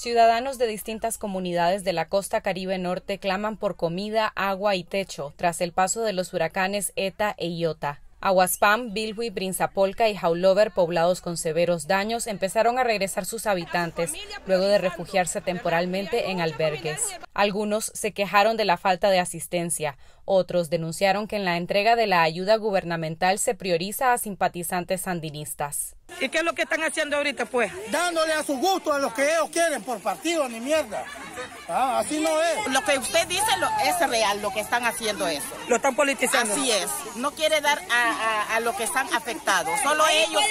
Ciudadanos de distintas comunidades de la costa caribe norte claman por comida, agua y techo tras el paso de los huracanes ETA e Iota. Aguaspam, Bilwi, Brinzapolca y Jaulover, poblados con severos daños, empezaron a regresar sus habitantes luego de refugiarse temporalmente en albergues. Algunos se quejaron de la falta de asistencia, otros denunciaron que en la entrega de la ayuda gubernamental se prioriza a simpatizantes sandinistas. ¿Y qué es lo que están haciendo ahorita, pues? Dándole a su gusto a los que ellos quieren por partido, ni mierda. Ah, así no es. Lo que usted dice lo, es real, lo que están haciendo eso. Lo están politizando. Así es. No quiere dar a, a, los que están afectados. Solo ellos.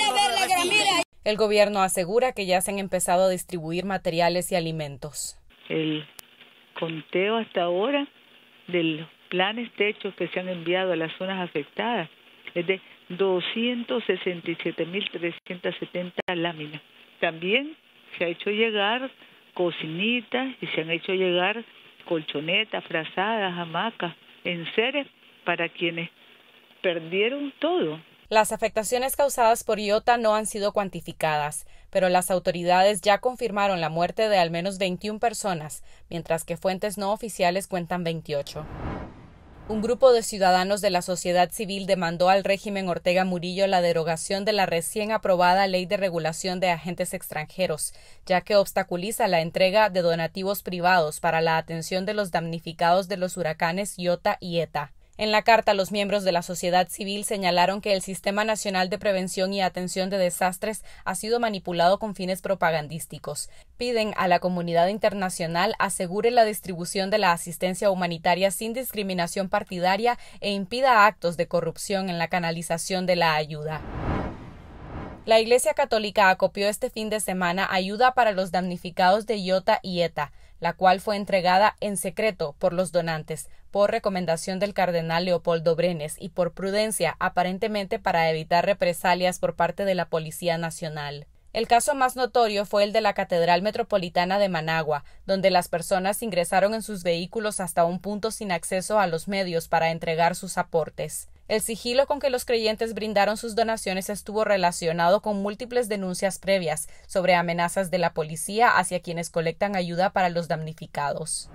el gobierno asegura que ya se han empezado a distribuir materiales y alimentos. El conteo hasta ahora de los planes techos que se han enviado a las zonas afectadas es de 267.370 láminas. También se ha hecho llegar cocinitas y se han hecho llegar colchonetas, frazadas, hamacas, enseres para quienes perdieron todo. Las afectaciones causadas por Iota no han sido cuantificadas pero las autoridades ya confirmaron la muerte de al menos 21 personas, mientras que fuentes no oficiales cuentan 28. Un grupo de ciudadanos de la sociedad civil demandó al régimen Ortega Murillo la derogación de la recién aprobada Ley de Regulación de Agentes Extranjeros, ya que obstaculiza la entrega de donativos privados para la atención de los damnificados de los huracanes Iota y Eta. En la carta, los miembros de la sociedad civil señalaron que el Sistema Nacional de Prevención y Atención de Desastres ha sido manipulado con fines propagandísticos. Piden a la comunidad internacional asegure la distribución de la asistencia humanitaria sin discriminación partidaria e impida actos de corrupción en la canalización de la ayuda. La Iglesia Católica acopió este fin de semana ayuda para los damnificados de Iota y ETA, la cual fue entregada en secreto por los donantes, por recomendación del cardenal Leopoldo Brenes y por prudencia, aparentemente para evitar represalias por parte de la Policía Nacional. El caso más notorio fue el de la Catedral Metropolitana de Managua, donde las personas ingresaron en sus vehículos hasta un punto sin acceso a los medios para entregar sus aportes. El sigilo con que los creyentes brindaron sus donaciones estuvo relacionado con múltiples denuncias previas sobre amenazas de la policía hacia quienes colectan ayuda para los damnificados.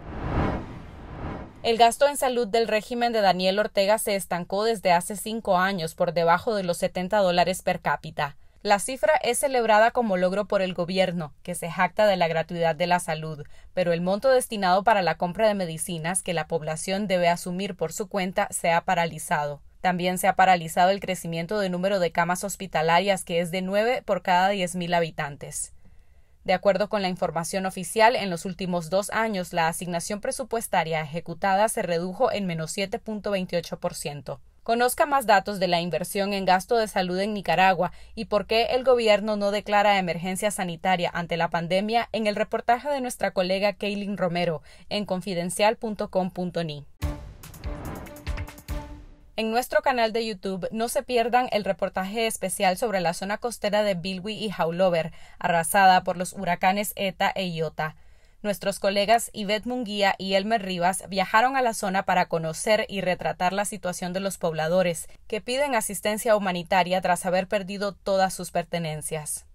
El gasto en salud del régimen de Daniel Ortega se estancó desde hace cinco años por debajo de los 70 dólares per cápita. La cifra es celebrada como logro por el gobierno, que se jacta de la gratuidad de la salud, pero el monto destinado para la compra de medicinas que la población debe asumir por su cuenta se ha paralizado. También se ha paralizado el crecimiento del número de camas hospitalarias, que es de 9 por cada 10.000 habitantes. De acuerdo con la información oficial, en los últimos dos años la asignación presupuestaria ejecutada se redujo en menos 7.28%. Conozca más datos de la inversión en gasto de salud en Nicaragua y por qué el gobierno no declara emergencia sanitaria ante la pandemia en el reportaje de nuestra colega Kaylin Romero en confidencial.com.ni. En nuestro canal de YouTube no se pierdan el reportaje especial sobre la zona costera de Bilwi y Howlover, arrasada por los huracanes ETA e Iota. Nuestros colegas Yvette Munguía y Elmer Rivas viajaron a la zona para conocer y retratar la situación de los pobladores, que piden asistencia humanitaria tras haber perdido todas sus pertenencias.